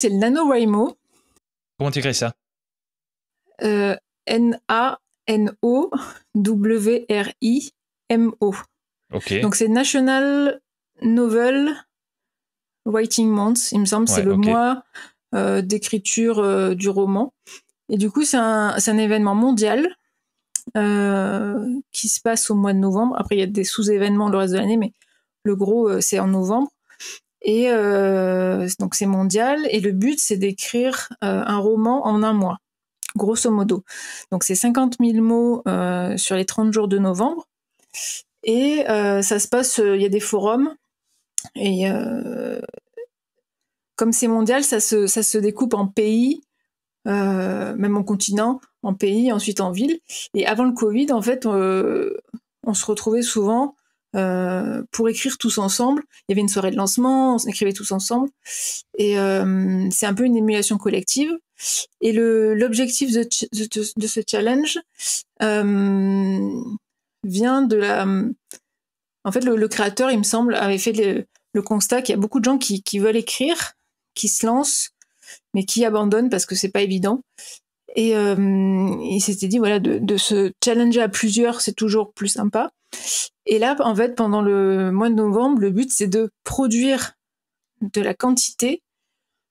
c'est le NaNoWriMo. Comment tu écris ça euh, N-A-N-O-W-R-I-M-O. Donc c'est National Novel Writing Month, il me semble, c'est le mois euh, d'écriture euh, du roman. Et du coup, c'est un, un, événement mondial qui se passe au mois de novembre. Après, il y a des sous-événements le reste de l'année, mais le gros, c'est en novembre. Et euh, donc c'est mondial. Et le but, c'est d'écrire euh, un roman en un mois, grosso modo. Donc c'est 50 000 mots euh, sur les 30 jours de novembre. Et ça se passe, il y a des forums. Et comme c'est mondial, ça se, ça se découpe en pays, même en continent, en pays, ensuite en ville. Et avant le Covid, en fait, on se retrouvait souvent euh, pour écrire tous ensemble. Il y avait une soirée de lancement, on écrivait tous ensemble. Et euh, c'est un peu une émulation collective. Et l'objectif de, ce challenge euh, vient de la... En fait, le, créateur, il me semble, avait fait le, constat qu'il y a beaucoup de gens qui, qui, veulent écrire, qui se lancent, mais qui abandonnent parce que c'est pas évident. Et euh, il s'était dit, voilà, de, de se challenger à plusieurs, c'est toujours plus sympa. Et là, en fait, pendant le mois de novembre, le but, c'est de produire de la quantité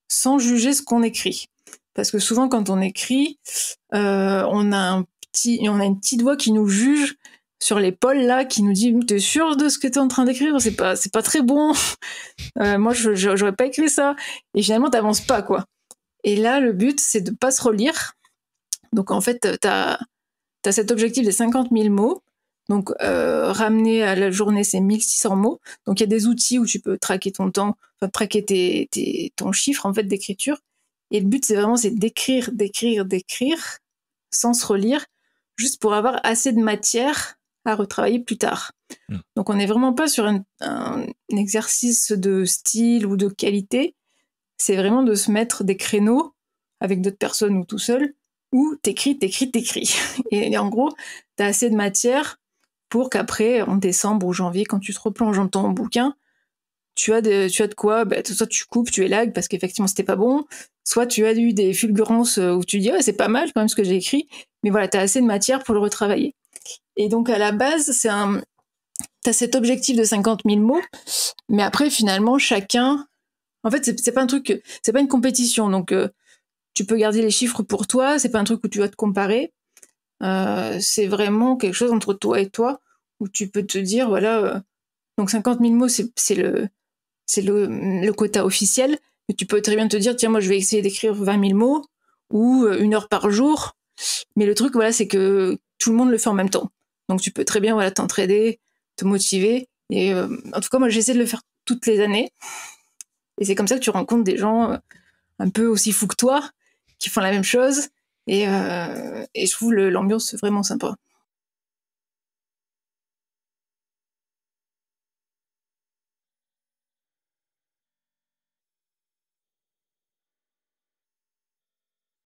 sans juger ce qu'on écrit. Parce que souvent, quand on écrit, euh, on, a un petit, on a une petite voix qui nous juge sur l'épaule, là, qui nous dit T'es sûr de ce que t'es en train d'écrire C'est pas, c'est pas très bon. Euh, moi, j'aurais pas écrit ça. Et finalement, t'avances pas, quoi. Et là, le but, c'est de pas se relire donc en fait, tu as, cet objectif des 50 000 mots. Donc euh, ramener à la journée, ces 1600 mots. Donc il y a des outils où tu peux traquer ton temps, enfin, traquer tes, ton chiffre en fait d'écriture. Et le but, c'est vraiment c'est d'écrire, d'écrire, d'écrire sans se relire, juste pour avoir assez de matière à retravailler plus tard. Hmm. Donc on n'est vraiment pas sur un, exercice de style ou de qualité, c'est vraiment de se mettre des créneaux avec d'autres personnes ou tout seul ou t'écris, t'écris, t'écris. Et en gros, t'as assez de matière pour qu'après, en décembre ou janvier, quand tu te replonges dans ton bouquin, tu as de, tu as de quoi, bah, soit tu coupes, tu élagues parce qu'effectivement c'était pas bon, soit tu as eu des fulgurances euh, où tu dis, oh, c'est pas mal quand même ce que j'ai écrit, mais voilà, t'as assez de matière pour le retravailler. Et donc à la base, c'est un, t'as cet objectif de 50 000 mots, mais après finalement chacun, en fait c'est pas un truc, c'est pas une compétition, donc euh, tu peux garder les chiffres pour toi. C'est pas un truc où tu vas te comparer. Euh, c'est vraiment quelque chose entre toi et toi où tu peux te dire voilà euh, donc 50 000 mots c'est le c'est le, quota officiel mais tu peux très bien te dire tiens moi je vais essayer d'écrire 20 000 mots ou euh, une heure par jour mais le truc voilà c'est que tout le monde le fait en même temps donc tu peux très bien voilà t'entraider te motiver et en tout cas moi j'essaie de le faire toutes les années et c'est comme ça que tu rencontres des gens un peu aussi fous que toi qui font la même chose. Et, euh, et je trouve l'ambiance vraiment sympa.